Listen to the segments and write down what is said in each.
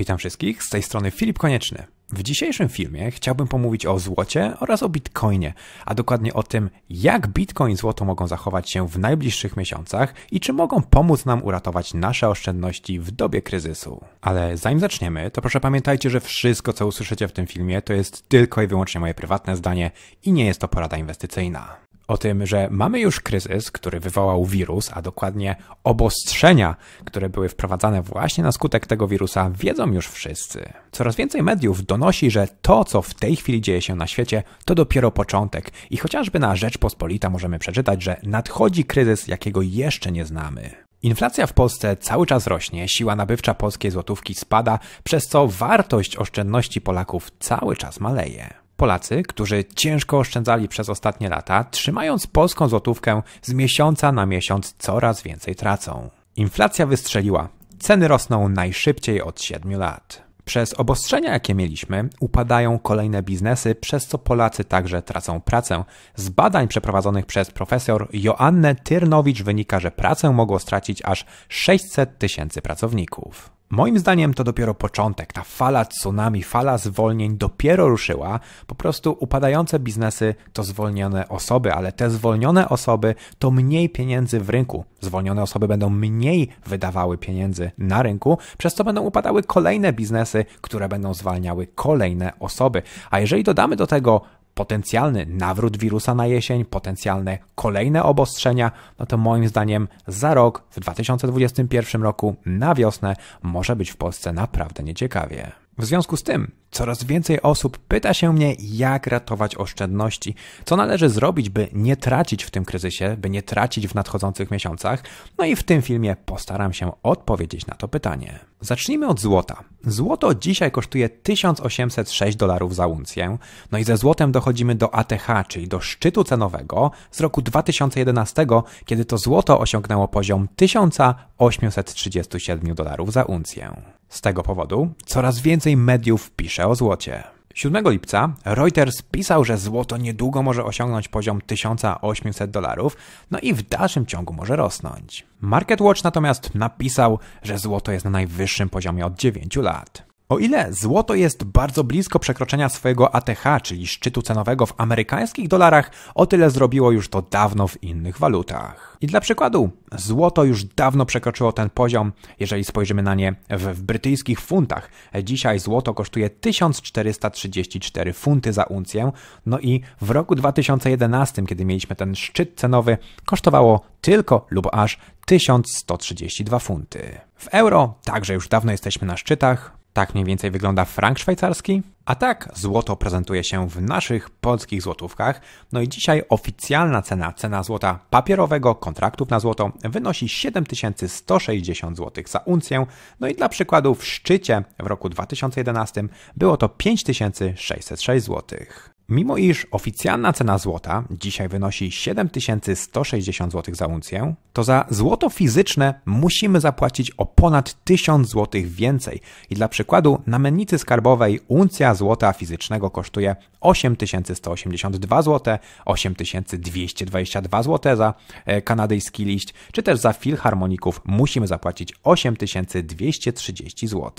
Witam wszystkich, z tej strony Filip Konieczny. W dzisiejszym filmie chciałbym pomówić o złocie oraz o bitcoinie, a dokładnie o tym, jak bitcoin i złoto mogą zachować się w najbliższych miesiącach i czy mogą pomóc nam uratować nasze oszczędności w dobie kryzysu. Ale zanim zaczniemy, to proszę pamiętajcie, że wszystko co usłyszycie w tym filmie to jest tylko i wyłącznie moje prywatne zdanie i nie jest to porada inwestycyjna o tym, że mamy już kryzys, który wywołał wirus, a dokładnie obostrzenia, które były wprowadzane właśnie na skutek tego wirusa, wiedzą już wszyscy. Coraz więcej mediów donosi, że to, co w tej chwili dzieje się na świecie, to dopiero początek i chociażby na Rzeczpospolita możemy przeczytać, że nadchodzi kryzys, jakiego jeszcze nie znamy. Inflacja w Polsce cały czas rośnie, siła nabywcza polskiej złotówki spada, przez co wartość oszczędności Polaków cały czas maleje. Polacy, którzy ciężko oszczędzali przez ostatnie lata, trzymając polską złotówkę z miesiąca na miesiąc coraz więcej tracą. Inflacja wystrzeliła. Ceny rosną najszybciej od 7 lat. Przez obostrzenia, jakie mieliśmy, upadają kolejne biznesy, przez co Polacy także tracą pracę. Z badań przeprowadzonych przez profesor Joannę Tyrnowicz wynika, że pracę mogło stracić aż 600 tysięcy pracowników. Moim zdaniem to dopiero początek. Ta fala tsunami, fala zwolnień dopiero ruszyła. Po prostu upadające biznesy to zwolnione osoby, ale te zwolnione osoby to mniej pieniędzy w rynku. Zwolnione osoby będą mniej wydawały pieniędzy na rynku, przez co będą upadały kolejne biznesy, które będą zwalniały kolejne osoby. A jeżeli dodamy do tego potencjalny nawrót wirusa na jesień, potencjalne kolejne obostrzenia, no to moim zdaniem za rok, w 2021 roku, na wiosnę, może być w Polsce naprawdę nieciekawie. W związku z tym coraz więcej osób pyta się mnie, jak ratować oszczędności, co należy zrobić, by nie tracić w tym kryzysie, by nie tracić w nadchodzących miesiącach. No i w tym filmie postaram się odpowiedzieć na to pytanie. Zacznijmy od złota. Złoto dzisiaj kosztuje 1806 dolarów za uncję, no i ze złotem dochodzimy do ATH, czyli do szczytu cenowego z roku 2011, kiedy to złoto osiągnęło poziom 1837 dolarów za uncję. Z tego powodu coraz więcej mediów pisze o złocie. 7 lipca Reuters pisał, że złoto niedługo może osiągnąć poziom 1800 dolarów, no i w dalszym ciągu może rosnąć. Market Watch natomiast napisał, że złoto jest na najwyższym poziomie od 9 lat. O ile złoto jest bardzo blisko przekroczenia swojego ATH, czyli szczytu cenowego w amerykańskich dolarach, o tyle zrobiło już to dawno w innych walutach. I dla przykładu, złoto już dawno przekroczyło ten poziom, jeżeli spojrzymy na nie w, w brytyjskich funtach. Dzisiaj złoto kosztuje 1434 funty za uncję, no i w roku 2011, kiedy mieliśmy ten szczyt cenowy, kosztowało tylko lub aż 1132 funty. W euro także już dawno jesteśmy na szczytach, tak mniej więcej wygląda frank szwajcarski. A tak złoto prezentuje się w naszych polskich złotówkach. No i dzisiaj oficjalna cena, cena złota papierowego, kontraktów na złoto wynosi 7160 zł za uncję. No i dla przykładu w szczycie w roku 2011 było to 5606 złotych. Mimo iż oficjalna cena złota dzisiaj wynosi 7160 zł za uncję, to za złoto fizyczne musimy zapłacić o ponad 1000 zł więcej. I dla przykładu na mennicy skarbowej uncja złota fizycznego kosztuje 8182 zł, 8222 zł za e, kanadyjski liść, czy też za filharmoników musimy zapłacić 8230 zł.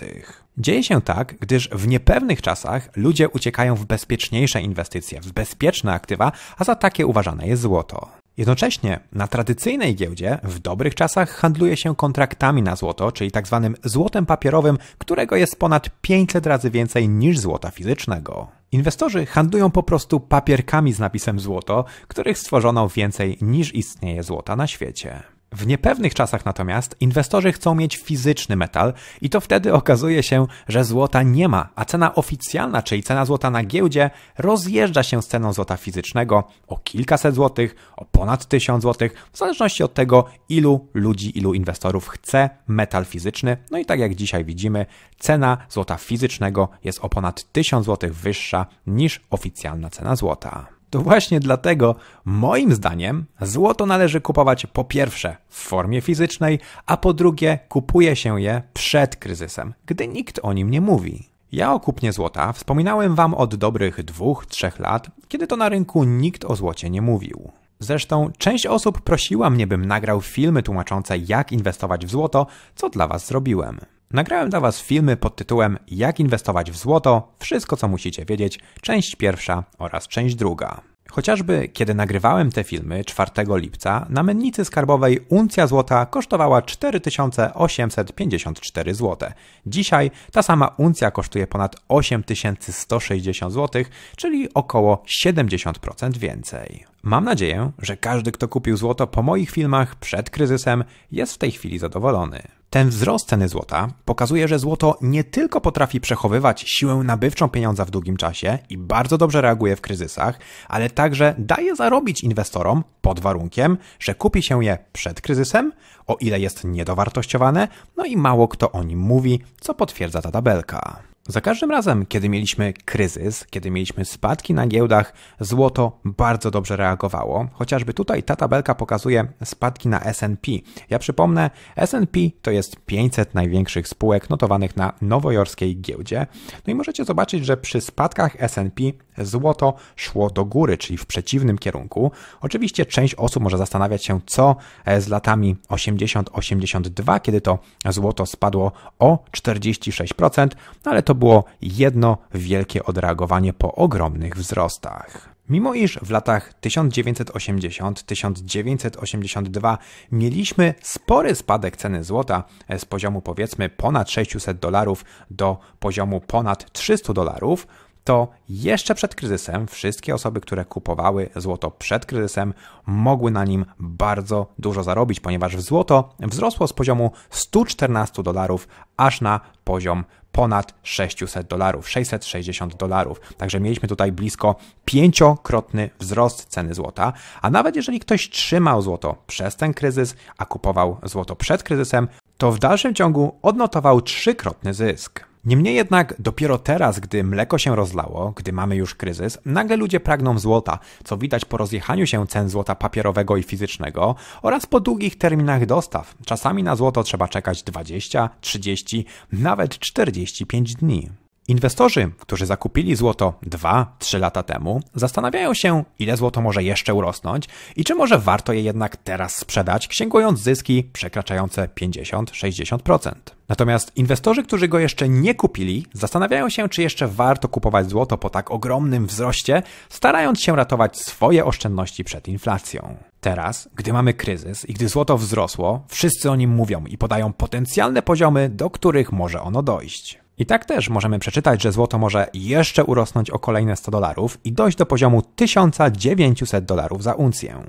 Dzieje się tak, gdyż w niepewnych czasach ludzie uciekają w bezpieczniejsze inwestycje inwestycje w bezpieczne aktywa, a za takie uważane jest złoto. Jednocześnie na tradycyjnej giełdzie w dobrych czasach handluje się kontraktami na złoto, czyli tzw. Tak złotem papierowym, którego jest ponad 500 razy więcej niż złota fizycznego. Inwestorzy handlują po prostu papierkami z napisem złoto, których stworzono więcej niż istnieje złota na świecie. W niepewnych czasach natomiast inwestorzy chcą mieć fizyczny metal i to wtedy okazuje się, że złota nie ma, a cena oficjalna, czyli cena złota na giełdzie, rozjeżdża się z ceną złota fizycznego o kilkaset złotych, o ponad tysiąc złotych, w zależności od tego, ilu ludzi, ilu inwestorów chce metal fizyczny. No i tak jak dzisiaj widzimy, cena złota fizycznego jest o ponad tysiąc złotych wyższa niż oficjalna cena złota. To właśnie dlatego, moim zdaniem, złoto należy kupować po pierwsze w formie fizycznej, a po drugie kupuje się je przed kryzysem, gdy nikt o nim nie mówi. Ja o kupnie złota wspominałem Wam od dobrych dwóch, trzech lat, kiedy to na rynku nikt o złocie nie mówił. Zresztą część osób prosiła mnie, bym nagrał filmy tłumaczące, jak inwestować w złoto, co dla Was zrobiłem. Nagrałem dla Was filmy pod tytułem Jak inwestować w złoto, wszystko co musicie wiedzieć, część pierwsza oraz część druga. Chociażby kiedy nagrywałem te filmy 4 lipca, na mennicy skarbowej uncja złota kosztowała 4854 zł. Dzisiaj ta sama uncja kosztuje ponad 8160 zł, czyli około 70% więcej. Mam nadzieję, że każdy, kto kupił złoto po moich filmach przed kryzysem, jest w tej chwili zadowolony. Ten wzrost ceny złota pokazuje, że złoto nie tylko potrafi przechowywać siłę nabywczą pieniądza w długim czasie i bardzo dobrze reaguje w kryzysach, ale także daje zarobić inwestorom pod warunkiem, że kupi się je przed kryzysem, o ile jest niedowartościowane, no i mało kto o nim mówi, co potwierdza ta tabelka. Za każdym razem, kiedy mieliśmy kryzys, kiedy mieliśmy spadki na giełdach, złoto bardzo dobrze reagowało. Chociażby tutaj ta tabelka pokazuje spadki na S&P. Ja przypomnę, S&P to jest 500 największych spółek notowanych na nowojorskiej giełdzie. No i możecie zobaczyć, że przy spadkach S&P złoto szło do góry, czyli w przeciwnym kierunku. Oczywiście część osób może zastanawiać się, co e, z latami 80-82, kiedy to złoto spadło o 46%, ale to było jedno wielkie odreagowanie po ogromnych wzrostach. Mimo iż w latach 1980-1982 mieliśmy spory spadek ceny złota e, z poziomu powiedzmy ponad 600 dolarów do poziomu ponad 300 dolarów, to jeszcze przed kryzysem wszystkie osoby, które kupowały złoto przed kryzysem, mogły na nim bardzo dużo zarobić, ponieważ złoto wzrosło z poziomu 114 dolarów aż na poziom ponad 600 dolarów, 660 dolarów. Także mieliśmy tutaj blisko pięciokrotny wzrost ceny złota, a nawet jeżeli ktoś trzymał złoto przez ten kryzys, a kupował złoto przed kryzysem, to w dalszym ciągu odnotował trzykrotny zysk. Niemniej jednak dopiero teraz, gdy mleko się rozlało, gdy mamy już kryzys, nagle ludzie pragną złota, co widać po rozjechaniu się cen złota papierowego i fizycznego oraz po długich terminach dostaw. Czasami na złoto trzeba czekać 20, 30, nawet 45 dni. Inwestorzy, którzy zakupili złoto 2-3 lata temu, zastanawiają się, ile złoto może jeszcze urosnąć i czy może warto je jednak teraz sprzedać, księgując zyski przekraczające 50-60%. Natomiast inwestorzy, którzy go jeszcze nie kupili, zastanawiają się, czy jeszcze warto kupować złoto po tak ogromnym wzroście, starając się ratować swoje oszczędności przed inflacją. Teraz, gdy mamy kryzys i gdy złoto wzrosło, wszyscy o nim mówią i podają potencjalne poziomy, do których może ono dojść. I tak też możemy przeczytać, że złoto może jeszcze urosnąć o kolejne 100 dolarów i dojść do poziomu 1900 dolarów za uncję.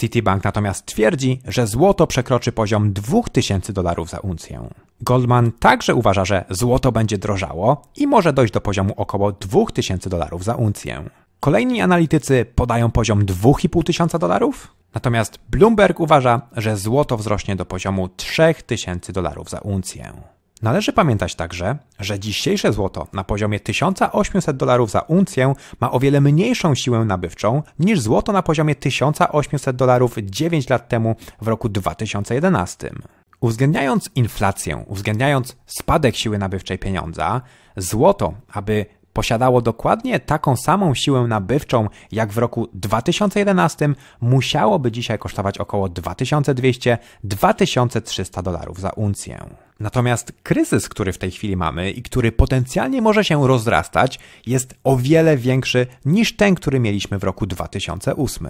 Citibank natomiast twierdzi, że złoto przekroczy poziom 2000 dolarów za uncję. Goldman także uważa, że złoto będzie drożało i może dojść do poziomu około 2000 dolarów za uncję. Kolejni analitycy podają poziom 2500 dolarów, natomiast Bloomberg uważa, że złoto wzrośnie do poziomu 3000 dolarów za uncję. Należy pamiętać także, że dzisiejsze złoto na poziomie 1800 dolarów za uncję ma o wiele mniejszą siłę nabywczą niż złoto na poziomie 1800 dolarów 9 lat temu w roku 2011. Uwzględniając inflację, uwzględniając spadek siły nabywczej pieniądza, złoto, aby posiadało dokładnie taką samą siłę nabywczą jak w roku 2011, musiałoby dzisiaj kosztować około 2200-2300 dolarów za uncję. Natomiast kryzys, który w tej chwili mamy i który potencjalnie może się rozrastać, jest o wiele większy niż ten, który mieliśmy w roku 2008.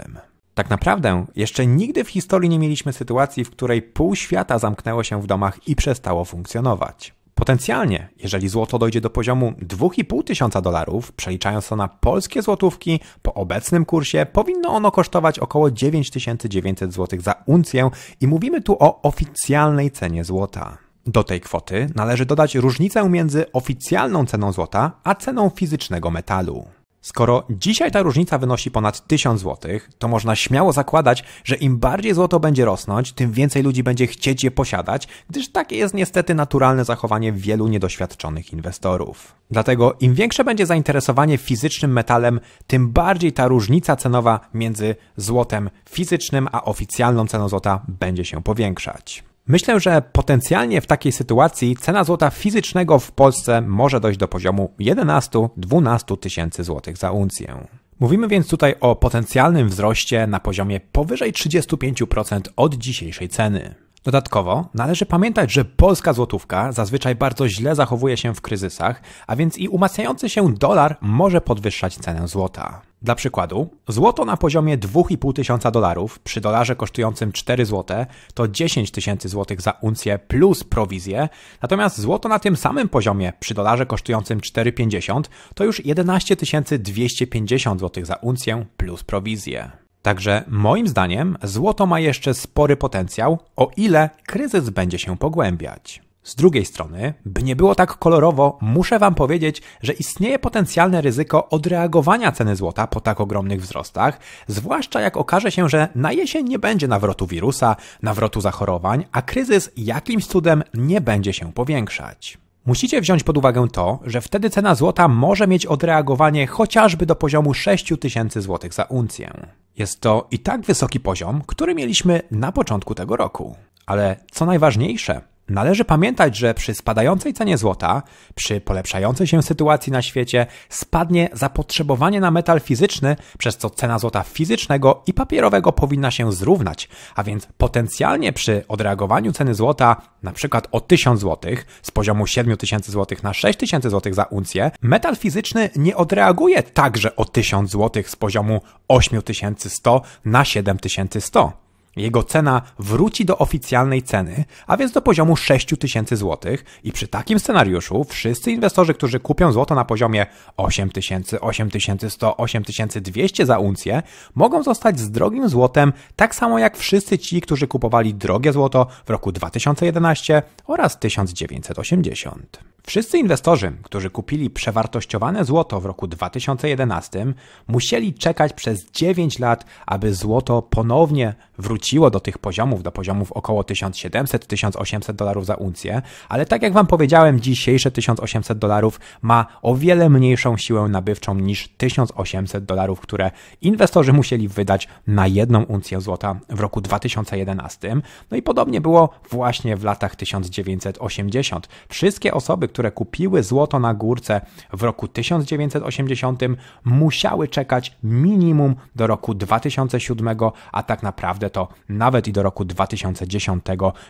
Tak naprawdę, jeszcze nigdy w historii nie mieliśmy sytuacji, w której pół świata zamknęło się w domach i przestało funkcjonować. Potencjalnie, jeżeli złoto dojdzie do poziomu 2,5 tysiąca dolarów, przeliczając to na polskie złotówki, po obecnym kursie powinno ono kosztować około 9900 zł za uncję i mówimy tu o oficjalnej cenie złota. Do tej kwoty należy dodać różnicę między oficjalną ceną złota a ceną fizycznego metalu. Skoro dzisiaj ta różnica wynosi ponad 1000 zł, to można śmiało zakładać, że im bardziej złoto będzie rosnąć, tym więcej ludzi będzie chcieć je posiadać, gdyż takie jest niestety naturalne zachowanie wielu niedoświadczonych inwestorów. Dlatego im większe będzie zainteresowanie fizycznym metalem, tym bardziej ta różnica cenowa między złotem fizycznym a oficjalną ceną złota będzie się powiększać. Myślę, że potencjalnie w takiej sytuacji cena złota fizycznego w Polsce może dojść do poziomu 11-12 tysięcy złotych za uncję. Mówimy więc tutaj o potencjalnym wzroście na poziomie powyżej 35% od dzisiejszej ceny. Dodatkowo należy pamiętać, że polska złotówka zazwyczaj bardzo źle zachowuje się w kryzysach, a więc i umacniający się dolar może podwyższać cenę złota. Dla przykładu, złoto na poziomie 2,5 tysiąca dolarów przy dolarze kosztującym 4 zł to 10 tysięcy złotych za uncję plus prowizję, natomiast złoto na tym samym poziomie przy dolarze kosztującym 4,50 to już 11 250 zł za uncję plus prowizję. Także moim zdaniem złoto ma jeszcze spory potencjał, o ile kryzys będzie się pogłębiać. Z drugiej strony, by nie było tak kolorowo, muszę Wam powiedzieć, że istnieje potencjalne ryzyko odreagowania ceny złota po tak ogromnych wzrostach, zwłaszcza jak okaże się, że na jesień nie będzie nawrotu wirusa, nawrotu zachorowań, a kryzys jakimś cudem nie będzie się powiększać. Musicie wziąć pod uwagę to, że wtedy cena złota może mieć odreagowanie chociażby do poziomu 6000 zł za uncję. Jest to i tak wysoki poziom, który mieliśmy na początku tego roku. Ale co najważniejsze, Należy pamiętać, że przy spadającej cenie złota, przy polepszającej się sytuacji na świecie, spadnie zapotrzebowanie na metal fizyczny, przez co cena złota fizycznego i papierowego powinna się zrównać, a więc potencjalnie przy odreagowaniu ceny złota np. o 1000 zł z poziomu 7000 zł na 6000 zł za uncję, metal fizyczny nie odreaguje także o 1000 zł z poziomu 8100 na 7100. Jego cena wróci do oficjalnej ceny, a więc do poziomu 6000 zł i przy takim scenariuszu wszyscy inwestorzy, którzy kupią złoto na poziomie 8000, 8100, 8200 za uncję, mogą zostać z drogim złotem, tak samo jak wszyscy ci, którzy kupowali drogie złoto w roku 2011 oraz 1980. Wszyscy inwestorzy, którzy kupili przewartościowane złoto w roku 2011, musieli czekać przez 9 lat, aby złoto ponownie wróciło do tych poziomów, do poziomów około 1700-1800 dolarów za uncję, ale tak jak Wam powiedziałem, dzisiejsze 1800 dolarów ma o wiele mniejszą siłę nabywczą niż 1800 dolarów, które inwestorzy musieli wydać na jedną uncję złota w roku 2011. No i podobnie było właśnie w latach 1980. Wszystkie osoby, które kupiły złoto na górce w roku 1980, musiały czekać minimum do roku 2007, a tak naprawdę to nawet i do roku 2010,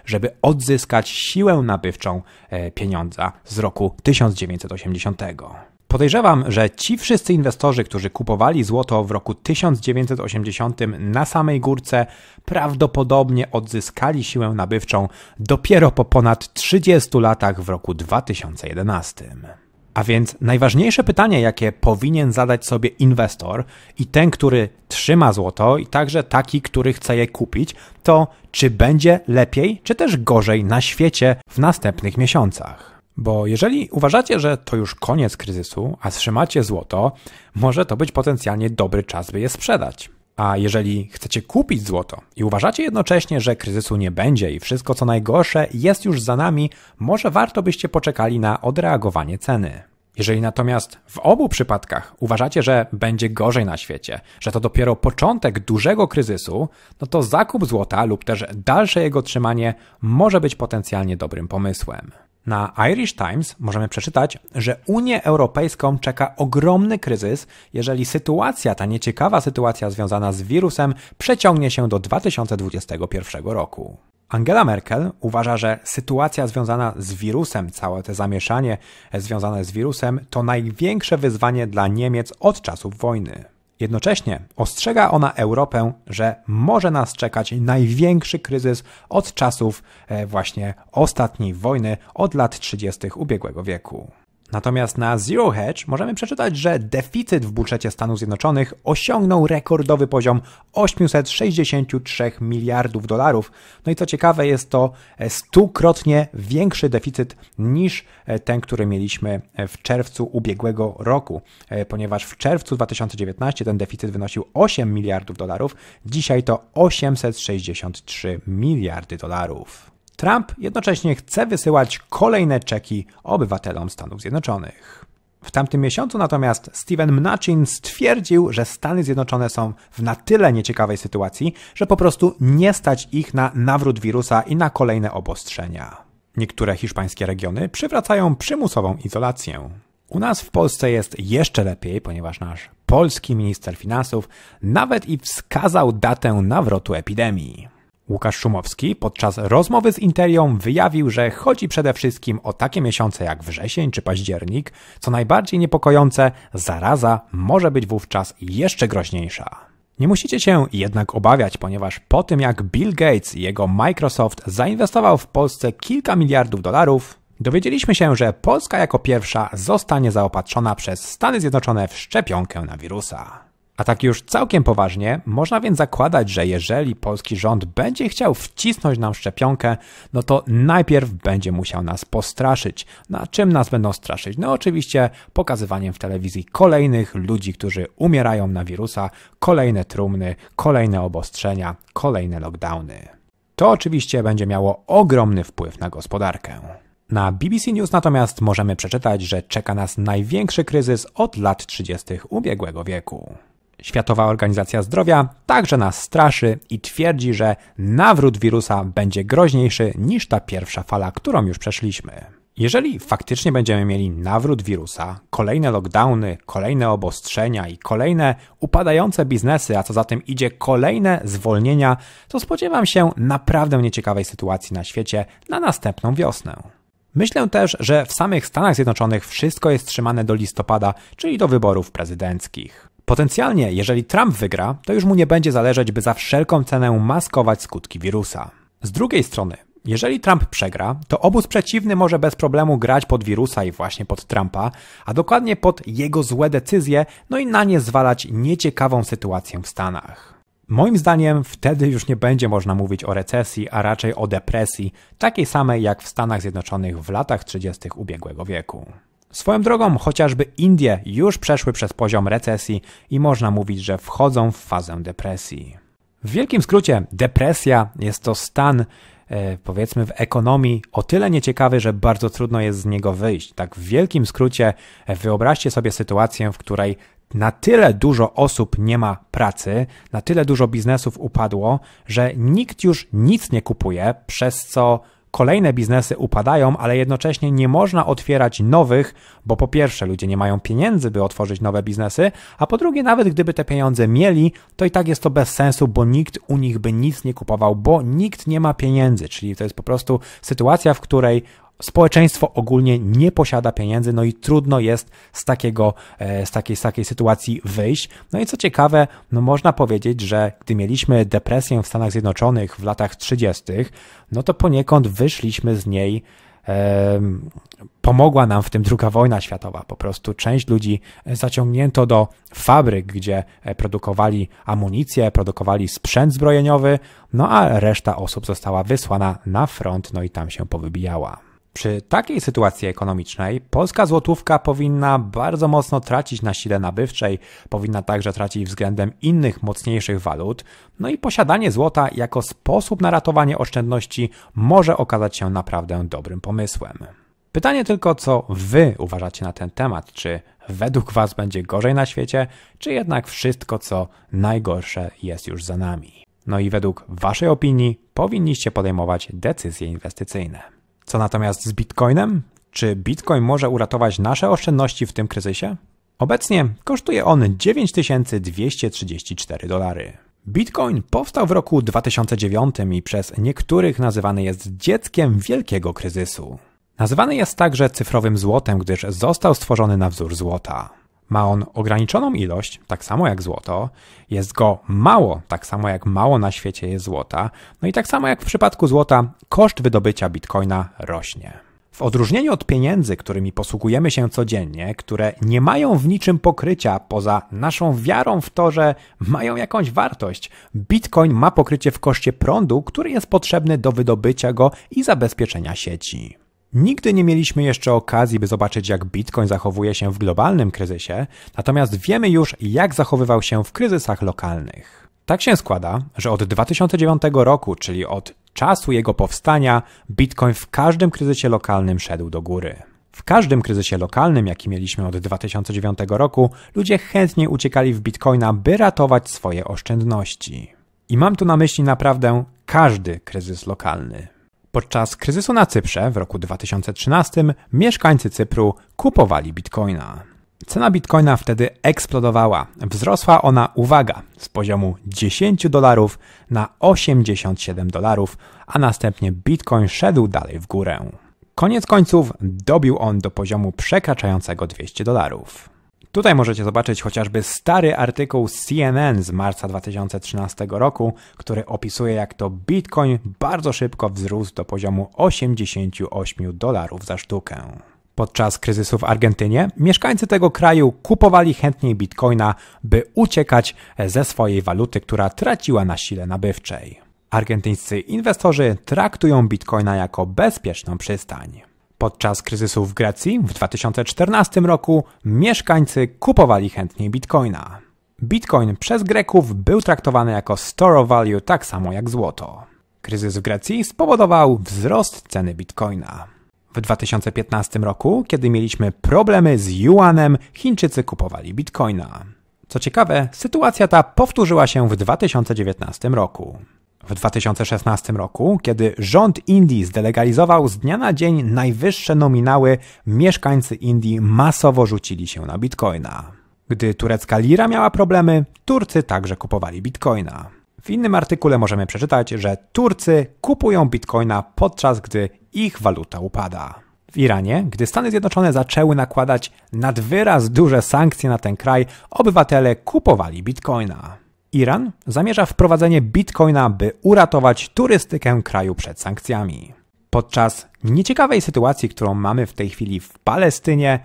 żeby odzyskać siłę nabywczą e, pieniądza z roku 1980. Podejrzewam, że ci wszyscy inwestorzy, którzy kupowali złoto w roku 1980 na samej górce, prawdopodobnie odzyskali siłę nabywczą dopiero po ponad 30 latach w roku 2011. A więc najważniejsze pytanie, jakie powinien zadać sobie inwestor i ten, który trzyma złoto, i także taki, który chce je kupić, to czy będzie lepiej, czy też gorzej na świecie w następnych miesiącach. Bo jeżeli uważacie, że to już koniec kryzysu, a trzymacie złoto, może to być potencjalnie dobry czas, by je sprzedać. A jeżeli chcecie kupić złoto i uważacie jednocześnie, że kryzysu nie będzie i wszystko co najgorsze jest już za nami, może warto byście poczekali na odreagowanie ceny. Jeżeli natomiast w obu przypadkach uważacie, że będzie gorzej na świecie, że to dopiero początek dużego kryzysu, no to zakup złota lub też dalsze jego trzymanie może być potencjalnie dobrym pomysłem. Na Irish Times możemy przeczytać, że Unię Europejską czeka ogromny kryzys, jeżeli sytuacja, ta nieciekawa sytuacja związana z wirusem, przeciągnie się do 2021 roku. Angela Merkel uważa, że sytuacja związana z wirusem, całe to zamieszanie związane z wirusem, to największe wyzwanie dla Niemiec od czasów wojny. Jednocześnie ostrzega ona Europę, że może nas czekać największy kryzys od czasów e, właśnie ostatniej wojny, od lat 30. ubiegłego wieku. Natomiast na Zero Hedge możemy przeczytać, że deficyt w budżecie Stanów Zjednoczonych osiągnął rekordowy poziom 863 miliardów dolarów. No i co ciekawe, jest to stukrotnie większy deficyt niż e, ten, który mieliśmy e, w czerwcu ubiegłego roku, e, ponieważ w czerwcu 2019 ten deficyt wynosił 8 miliardów dolarów, dzisiaj to 863 miliardy dolarów. Trump jednocześnie chce wysyłać kolejne czeki obywatelom Stanów Zjednoczonych. W tamtym miesiącu natomiast Steven Mnuchin stwierdził, że Stany Zjednoczone są w na tyle nieciekawej sytuacji, że po prostu nie stać ich na nawrót wirusa i na kolejne obostrzenia. Niektóre hiszpańskie regiony przywracają przymusową izolację. U nas w Polsce jest jeszcze lepiej, ponieważ nasz polski minister finansów nawet i wskazał datę nawrotu epidemii. Łukasz Szumowski podczas rozmowy z Interią wyjawił, że chodzi przede wszystkim o takie miesiące jak wrzesień czy październik. Co najbardziej niepokojące, zaraza może być wówczas jeszcze groźniejsza. Nie musicie się jednak obawiać, ponieważ po tym jak Bill Gates i jego Microsoft zainwestował w Polsce kilka miliardów dolarów, dowiedzieliśmy się, że Polska jako pierwsza zostanie zaopatrzona przez Stany Zjednoczone w szczepionkę na wirusa. A tak już całkiem poważnie, można więc zakładać, że jeżeli polski rząd będzie chciał wcisnąć nam szczepionkę, no to najpierw będzie musiał nas postraszyć. Na czym nas będą straszyć? No oczywiście pokazywaniem w telewizji kolejnych ludzi, którzy umierają na wirusa, kolejne trumny, kolejne obostrzenia, kolejne lockdowny. To oczywiście będzie miało ogromny wpływ na gospodarkę. Na BBC News natomiast możemy przeczytać, że czeka nas największy kryzys od lat 30. ubiegłego wieku. Światowa Organizacja Zdrowia także nas straszy i twierdzi, że nawrót wirusa będzie groźniejszy niż ta pierwsza fala, którą już przeszliśmy. Jeżeli faktycznie będziemy mieli nawrót wirusa, kolejne lockdowny, kolejne obostrzenia i kolejne upadające biznesy, a co za tym idzie kolejne zwolnienia, to spodziewam się naprawdę nieciekawej sytuacji na świecie na następną wiosnę. Myślę też, że w samych Stanach Zjednoczonych wszystko jest trzymane do listopada, czyli do wyborów prezydenckich. Potencjalnie, jeżeli Trump wygra, to już mu nie będzie zależeć, by za wszelką cenę maskować skutki wirusa. Z drugiej strony, jeżeli Trump przegra, to obóz przeciwny może bez problemu grać pod wirusa i właśnie pod Trumpa, a dokładnie pod jego złe decyzje, no i na nie zwalać nieciekawą sytuację w Stanach. Moim zdaniem wtedy już nie będzie można mówić o recesji, a raczej o depresji, takiej samej jak w Stanach Zjednoczonych w latach 30. ubiegłego wieku. Swoją drogą, chociażby Indie już przeszły przez poziom recesji i można mówić, że wchodzą w fazę depresji. W wielkim skrócie, depresja jest to stan, e, powiedzmy, w ekonomii o tyle nieciekawy, że bardzo trudno jest z niego wyjść. Tak, w wielkim skrócie, wyobraźcie sobie sytuację, w której na tyle dużo osób nie ma pracy, na tyle dużo biznesów upadło, że nikt już nic nie kupuje, przez co Kolejne biznesy upadają, ale jednocześnie nie można otwierać nowych, bo po pierwsze ludzie nie mają pieniędzy, by otworzyć nowe biznesy, a po drugie nawet gdyby te pieniądze mieli, to i tak jest to bez sensu, bo nikt u nich by nic nie kupował, bo nikt nie ma pieniędzy, czyli to jest po prostu sytuacja, w której społeczeństwo ogólnie nie posiada pieniędzy, no i trudno jest z, takiego, e, z, takiej, z takiej sytuacji wyjść. No i co ciekawe, no można powiedzieć, że gdy mieliśmy depresję w Stanach Zjednoczonych w latach 30., no to poniekąd wyszliśmy z niej. pomogła nam w tym druga wojna światowa. Po prostu część ludzi zaciągnięto do fabryk, gdzie e, produkowali amunicję, produkowali sprzęt zbrojeniowy, no a reszta osób została wysłana na front, no i tam się powybijała. Przy takiej sytuacji ekonomicznej polska złotówka powinna bardzo mocno tracić na sile nabywczej, powinna także tracić względem innych mocniejszych walut, no i posiadanie złota jako sposób na ratowanie oszczędności może okazać się naprawdę dobrym pomysłem. Pytanie tylko, co wy uważacie na ten temat? Czy według was będzie gorzej na świecie, czy jednak wszystko, co najgorsze, jest już za nami? No i według waszej opinii powinniście podejmować decyzje inwestycyjne. Co natomiast z Bitcoinem? Czy Bitcoin może uratować nasze oszczędności w tym kryzysie? Obecnie kosztuje on 9234 dolary. Bitcoin powstał w roku 2009 i przez niektórych nazywany jest dzieckiem wielkiego kryzysu. Nazywany jest także cyfrowym złotem, gdyż został stworzony na wzór złota. Ma on ograniczoną ilość, tak samo jak złoto, jest go mało, tak samo jak mało na świecie jest złota, no i tak samo jak w przypadku złota, koszt wydobycia bitcoina rośnie. W odróżnieniu od pieniędzy, którymi posługujemy się codziennie, które nie mają w niczym pokrycia poza naszą wiarą w to, że mają jakąś wartość, bitcoin ma pokrycie w koszcie prądu, który jest potrzebny do wydobycia go i zabezpieczenia sieci. Nigdy nie mieliśmy jeszcze okazji, by zobaczyć, jak Bitcoin zachowuje się w globalnym kryzysie, natomiast wiemy już, jak zachowywał się w kryzysach lokalnych. Tak się składa, że od 2009 roku, czyli od czasu jego powstania, Bitcoin w każdym kryzysie lokalnym szedł do góry. W każdym kryzysie lokalnym, jaki mieliśmy od 2009 roku, ludzie chętnie uciekali w bitcoina, by ratować swoje oszczędności. I mam tu na myśli naprawdę każdy kryzys lokalny. Podczas kryzysu na Cyprze w roku 2013 mieszkańcy Cypru kupowali bitcoina. Cena bitcoina wtedy eksplodowała. Wzrosła ona, uwaga, z poziomu 10 dolarów na 87 dolarów, a następnie bitcoin szedł dalej w górę. Koniec końców dobił on do poziomu przekraczającego 200 dolarów. Tutaj możecie zobaczyć chociażby stary artykuł z CNN z marca 2013 roku, który opisuje jak to Bitcoin bardzo szybko wzrósł do poziomu 88 dolarów za sztukę. Podczas kryzysu w Argentynie mieszkańcy tego kraju kupowali chętniej bitcoina, by uciekać ze swojej waluty, która traciła na sile nabywczej. Argentyńscy inwestorzy traktują bitcoina jako bezpieczną przystań. Podczas kryzysu w Grecji w 2014 roku mieszkańcy kupowali chętniej bitcoina. Bitcoin przez Greków był traktowany jako store of value tak samo jak złoto. Kryzys w Grecji spowodował wzrost ceny bitcoina. W 2015 roku, kiedy mieliśmy problemy z yuanem, Chińczycy kupowali bitcoina. Co ciekawe, sytuacja ta powtórzyła się w 2019 roku w 2016 roku, kiedy rząd Indii zdelegalizował z dnia na dzień najwyższe nominały, mieszkańcy Indii masowo rzucili się na bitcoina. Gdy turecka lira miała problemy, Turcy także kupowali bitcoina. W innym artykule możemy przeczytać, że Turcy kupują bitcoina podczas gdy ich waluta upada. W Iranie, gdy Stany Zjednoczone zaczęły nakładać nadwyraz duże sankcje na ten kraj, obywatele kupowali bitcoina. Iran zamierza wprowadzenie bitcoina, by uratować turystykę kraju przed sankcjami. Podczas nieciekawej sytuacji, którą mamy w tej chwili w Palestynie,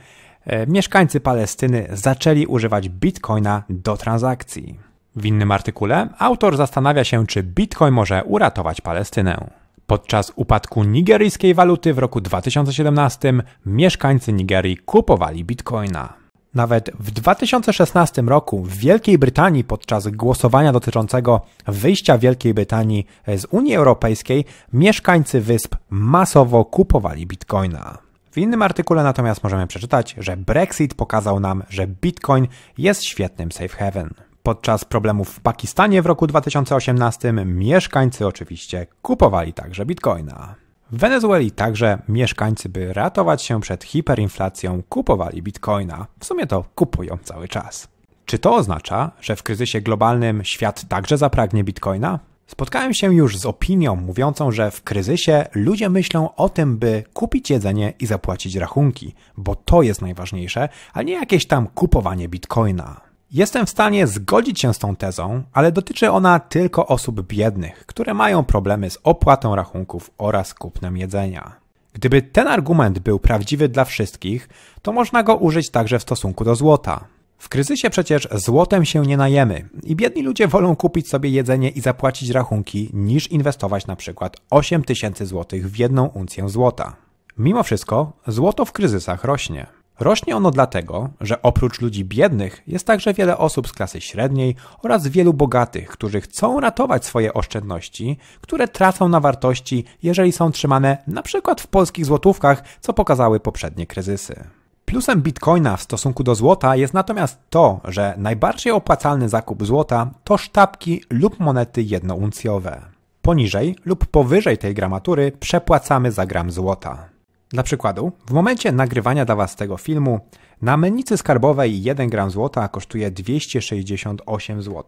e, mieszkańcy Palestyny zaczęli używać bitcoina do transakcji. W innym artykule autor zastanawia się, czy bitcoin może uratować Palestynę. Podczas upadku nigeryjskiej waluty w roku 2017 mieszkańcy Nigerii kupowali bitcoina. Nawet w 2016 roku w Wielkiej Brytanii podczas głosowania dotyczącego wyjścia Wielkiej Brytanii z Unii Europejskiej mieszkańcy wysp masowo kupowali bitcoina. W innym artykule natomiast możemy przeczytać, że Brexit pokazał nam, że bitcoin jest świetnym safe haven. Podczas problemów w Pakistanie w roku 2018 mieszkańcy oczywiście kupowali także bitcoina. W Wenezueli także mieszkańcy, by ratować się przed hiperinflacją, kupowali bitcoina. W sumie to kupują cały czas. Czy to oznacza, że w kryzysie globalnym świat także zapragnie bitcoina? Spotkałem się już z opinią mówiącą, że w kryzysie ludzie myślą o tym, by kupić jedzenie i zapłacić rachunki, bo to jest najważniejsze, a nie jakieś tam kupowanie bitcoina. Jestem w stanie zgodzić się z tą tezą, ale dotyczy ona tylko osób biednych, które mają problemy z opłatą rachunków oraz kupnem jedzenia. Gdyby ten argument był prawdziwy dla wszystkich, to można go użyć także w stosunku do złota. W kryzysie przecież złotem się nie najemy i biedni ludzie wolą kupić sobie jedzenie i zapłacić rachunki, niż inwestować na przykład 8000 zł w jedną uncję złota. Mimo wszystko, złoto w kryzysach rośnie. Rośnie ono dlatego, że oprócz ludzi biednych jest także wiele osób z klasy średniej oraz wielu bogatych, którzy chcą ratować swoje oszczędności, które tracą na wartości, jeżeli są trzymane np. w polskich złotówkach, co pokazały poprzednie kryzysy. Plusem bitcoina w stosunku do złota jest natomiast to, że najbardziej opłacalny zakup złota to sztabki lub monety jednouncjowe. Poniżej lub powyżej tej gramatury przepłacamy za gram złota. Dla przykładu, w momencie nagrywania dla Was tego filmu na mennicy skarbowej 1 gram złota kosztuje 268 zł,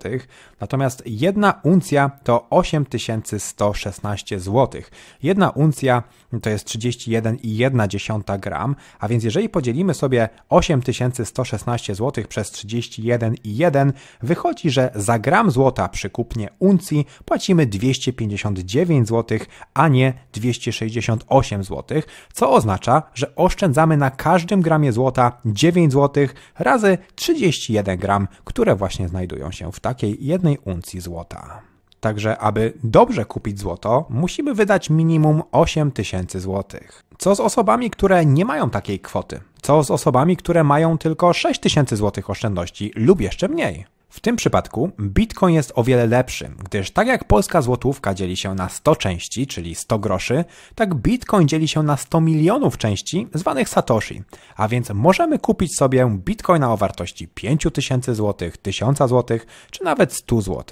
natomiast jedna uncja to 8116 zł. Jedna uncja to jest 31,1 gram, a więc jeżeli podzielimy sobie 8116 zł przez 31,1, wychodzi, że za gram złota przy kupnie uncji płacimy 259 zł, a nie 268 zł, co oznacza, że oszczędzamy na każdym gramie złota 9 zł razy 31 gram, które właśnie znajdują się w takiej jednej uncji złota. Także aby dobrze kupić złoto, musimy wydać minimum 8000 zł. Co z osobami, które nie mają takiej kwoty? Co z osobami, które mają tylko 6000 zł oszczędności lub jeszcze mniej? W tym przypadku Bitcoin jest o wiele lepszy, gdyż tak jak polska złotówka dzieli się na 100 części, czyli 100 groszy, tak Bitcoin dzieli się na 100 milionów części zwanych Satoshi. A więc możemy kupić sobie Bitcoina o wartości 5000 zł, 1000 zł czy nawet 100 zł.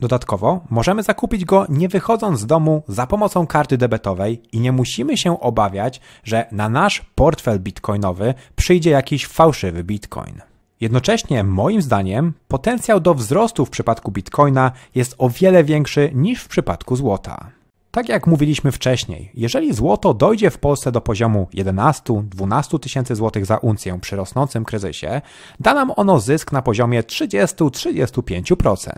Dodatkowo możemy zakupić go nie wychodząc z domu za pomocą karty debetowej i nie musimy się obawiać, że na nasz portfel bitcoinowy przyjdzie jakiś fałszywy bitcoin. Jednocześnie, moim zdaniem, potencjał do wzrostu w przypadku bitcoina jest o wiele większy niż w przypadku złota. Tak jak mówiliśmy wcześniej, jeżeli złoto dojdzie w Polsce do poziomu 11-12 tysięcy złotych za uncję przy rosnącym kryzysie, da nam ono zysk na poziomie 30-35%.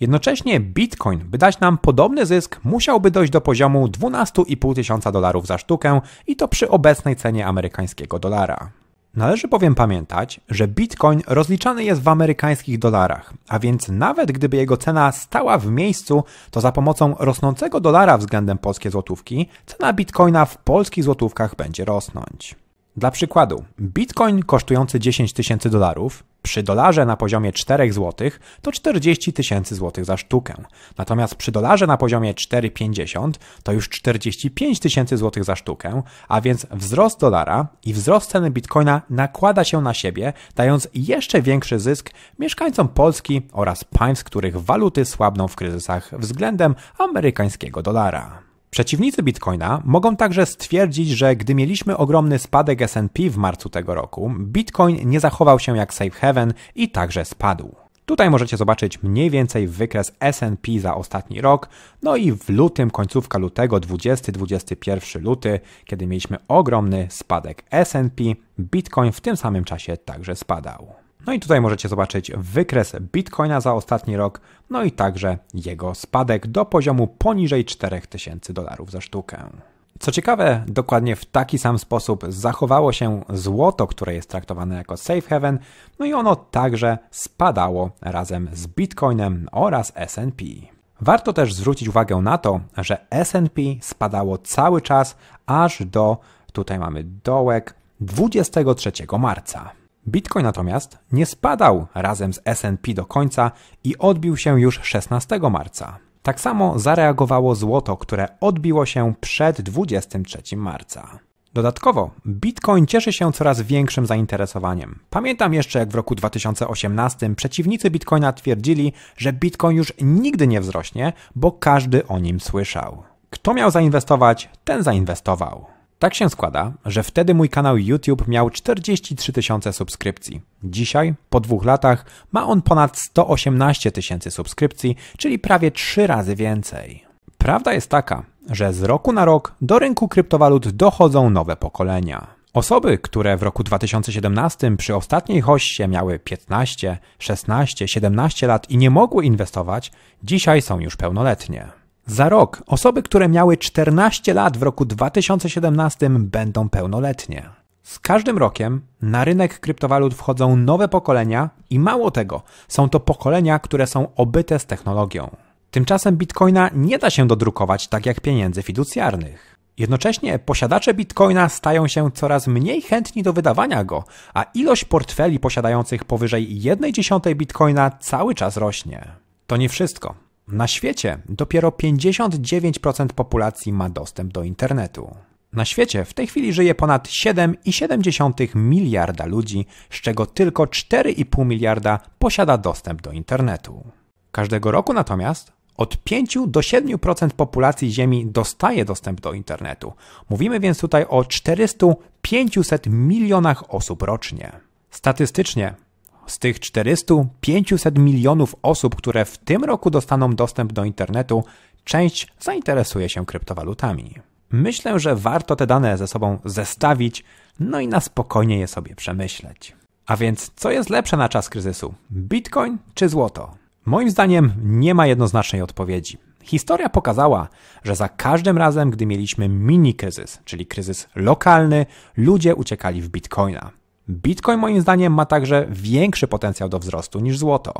Jednocześnie Bitcoin, by dać nam podobny zysk, musiałby dojść do poziomu 12,5 tysiąca dolarów za sztukę i to przy obecnej cenie amerykańskiego dolara. Należy bowiem pamiętać, że bitcoin rozliczany jest w amerykańskich dolarach, a więc nawet gdyby jego cena stała w miejscu, to za pomocą rosnącego dolara względem polskiej złotówki cena bitcoina w polskich złotówkach będzie rosnąć. Dla przykładu, bitcoin kosztujący 10 tysięcy dolarów przy dolarze na poziomie 4 zł to 40 tysięcy złotych za sztukę, natomiast przy dolarze na poziomie 4,50 to już 45 tysięcy złotych za sztukę, a więc wzrost dolara i wzrost ceny bitcoina nakłada się na siebie, dając jeszcze większy zysk mieszkańcom Polski oraz państw, których waluty słabną w kryzysach względem amerykańskiego dolara. Przeciwnicy Bitcoina mogą także stwierdzić, że gdy mieliśmy ogromny spadek SP w marcu tego roku, Bitcoin nie zachował się jak safe haven i także spadł. Tutaj możecie zobaczyć mniej więcej wykres SP za ostatni rok, no i w lutym, końcówka lutego, 20-21 luty, kiedy mieliśmy ogromny spadek SP, Bitcoin w tym samym czasie także spadał. No i tutaj możecie zobaczyć wykres Bitcoina za ostatni rok, no i także jego spadek do poziomu poniżej 4000 dolarów za sztukę. Co ciekawe, dokładnie w taki sam sposób zachowało się złoto, które jest traktowane jako safe haven, no i ono także spadało razem z Bitcoinem oraz SP. Warto też zwrócić uwagę na to, że SP spadało cały czas aż do, tutaj mamy dołek, 23 marca. Bitcoin natomiast nie spadał razem z SP do końca i odbił się już 16 marca. Tak samo zareagowało złoto, które odbiło się przed 23 marca. Dodatkowo, Bitcoin cieszy się coraz większym zainteresowaniem. Pamiętam jeszcze, jak w roku 2018 przeciwnicy Bitcoina twierdzili, że Bitcoin już nigdy nie wzrośnie, bo każdy o nim słyszał. Kto miał zainwestować, ten zainwestował. Tak się składa, że wtedy mój kanał YouTube miał 43 tysiące subskrypcji. Dzisiaj, po dwóch latach, ma on ponad 118 tysięcy subskrypcji, czyli prawie trzy razy więcej. Prawda jest taka, że z roku na rok do rynku kryptowalut dochodzą nowe pokolenia. Osoby, które w roku 2017 przy ostatniej hoście miały 15, 16, 17 lat i nie mogły inwestować, dzisiaj są już pełnoletnie. Za rok osoby, które miały 14 lat w roku 2017 będą pełnoletnie. Z każdym rokiem na rynek kryptowalut wchodzą nowe pokolenia i mało tego, są to pokolenia, które są obyte z technologią. Tymczasem bitcoina nie da się dodrukować tak jak pieniędzy fiducjarnych. Jednocześnie posiadacze bitcoina stają się coraz mniej chętni do wydawania go, a ilość portfeli posiadających powyżej dziesiątej bitcoina cały czas rośnie. To nie wszystko. Na świecie dopiero 59% populacji ma dostęp do internetu. Na świecie w tej chwili żyje ponad 7,7 miliarda ludzi, z czego tylko 4,5 miliarda posiada dostęp do internetu. Każdego roku natomiast od 5 do 7% populacji Ziemi dostaje dostęp do internetu. Mówimy więc tutaj o 400-500 milionach osób rocznie. Statystycznie z tych 400-500 milionów osób, które w tym roku dostaną dostęp do internetu, część zainteresuje się kryptowalutami. Myślę, że warto te dane ze sobą zestawić, no i na spokojnie je sobie przemyśleć. A więc, co jest lepsze na czas kryzysu? Bitcoin czy złoto? Moim zdaniem nie ma jednoznacznej odpowiedzi. Historia pokazała, że za każdym razem, gdy mieliśmy mini kryzys, czyli kryzys lokalny, ludzie uciekali w bitcoina. Bitcoin moim zdaniem ma także większy potencjał do wzrostu niż złoto.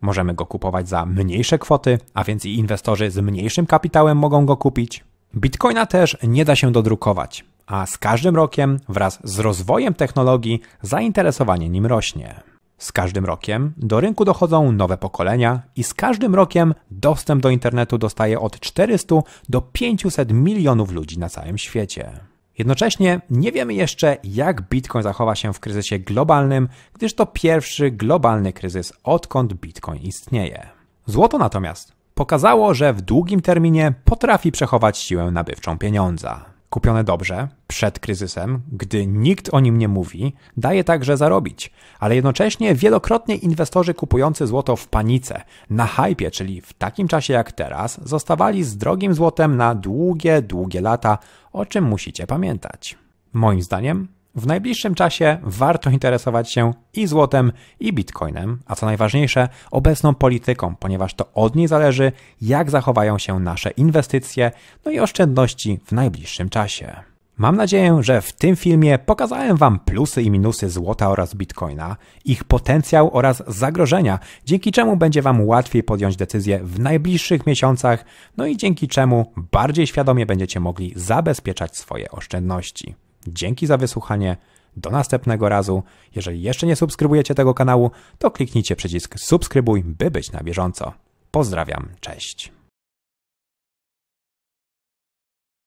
Możemy go kupować za mniejsze kwoty, a więc i inwestorzy z mniejszym kapitałem mogą go kupić. Bitcoina też nie da się dodrukować, a z każdym rokiem wraz z rozwojem technologii zainteresowanie nim rośnie. Z każdym rokiem do rynku dochodzą nowe pokolenia i z każdym rokiem dostęp do internetu dostaje od 400 do 500 milionów ludzi na całym świecie. Jednocześnie nie wiemy jeszcze, jak Bitcoin zachowa się w kryzysie globalnym, gdyż to pierwszy globalny kryzys, odkąd Bitcoin istnieje. Złoto natomiast pokazało, że w długim terminie potrafi przechować siłę nabywczą pieniądza kupione dobrze, przed kryzysem, gdy nikt o nim nie mówi, daje także zarobić. Ale jednocześnie wielokrotnie inwestorzy kupujący złoto w panice, na hypie, czyli w takim czasie jak teraz, zostawali z drogim złotem na długie, długie lata, o czym musicie pamiętać. Moim zdaniem w najbliższym czasie warto interesować się i złotem, i bitcoinem, a co najważniejsze, obecną polityką, ponieważ to od niej zależy, jak zachowają się nasze inwestycje, no i oszczędności w najbliższym czasie. Mam nadzieję, że w tym filmie pokazałem Wam plusy i minusy złota oraz bitcoina, ich potencjał oraz zagrożenia, dzięki czemu będzie Wam łatwiej podjąć decyzje w najbliższych miesiącach, no i dzięki czemu bardziej świadomie będziecie mogli zabezpieczać swoje oszczędności. Dzięki za wysłuchanie. Do następnego razu. Jeżeli jeszcze nie subskrybujecie tego kanału, to kliknijcie przycisk subskrybuj, by być na bieżąco. Pozdrawiam, cześć.